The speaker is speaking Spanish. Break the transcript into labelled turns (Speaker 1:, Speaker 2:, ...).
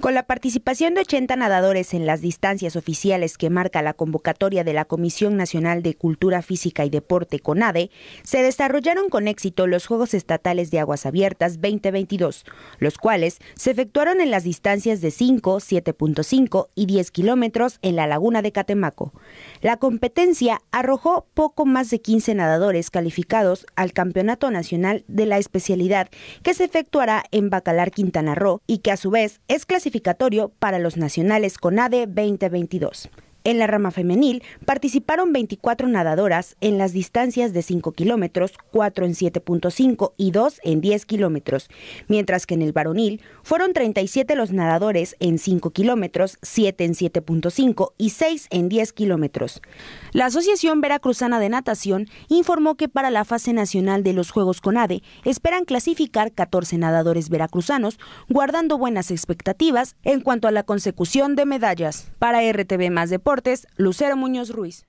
Speaker 1: Con la participación de 80 nadadores en las distancias oficiales que marca la convocatoria de la Comisión Nacional de Cultura Física y Deporte CONADE, se desarrollaron con éxito los Juegos Estatales de Aguas Abiertas 2022, los cuales se efectuaron en las distancias de 5, 7.5 y 10 kilómetros en la laguna de Catemaco. La competencia arrojó poco más de 15 nadadores calificados al Campeonato Nacional de la especialidad que se efectuará en Bacalar, Quintana Roo y que a su vez es clasificado clasificatorio para los nacionales CONADE 2022. En la rama femenil participaron 24 nadadoras en las distancias de 5 kilómetros, 4 en 7.5 y 2 en 10 kilómetros, mientras que en el varonil fueron 37 los nadadores en 5 kilómetros, 7 en 7.5 y 6 en 10 kilómetros. La Asociación Veracruzana de Natación informó que para la fase nacional de los Juegos CONADE esperan clasificar 14 nadadores veracruzanos, guardando buenas expectativas en cuanto a la consecución de medallas. Para RTV Más Deportes, Lucero Muñoz
Speaker 2: Ruiz.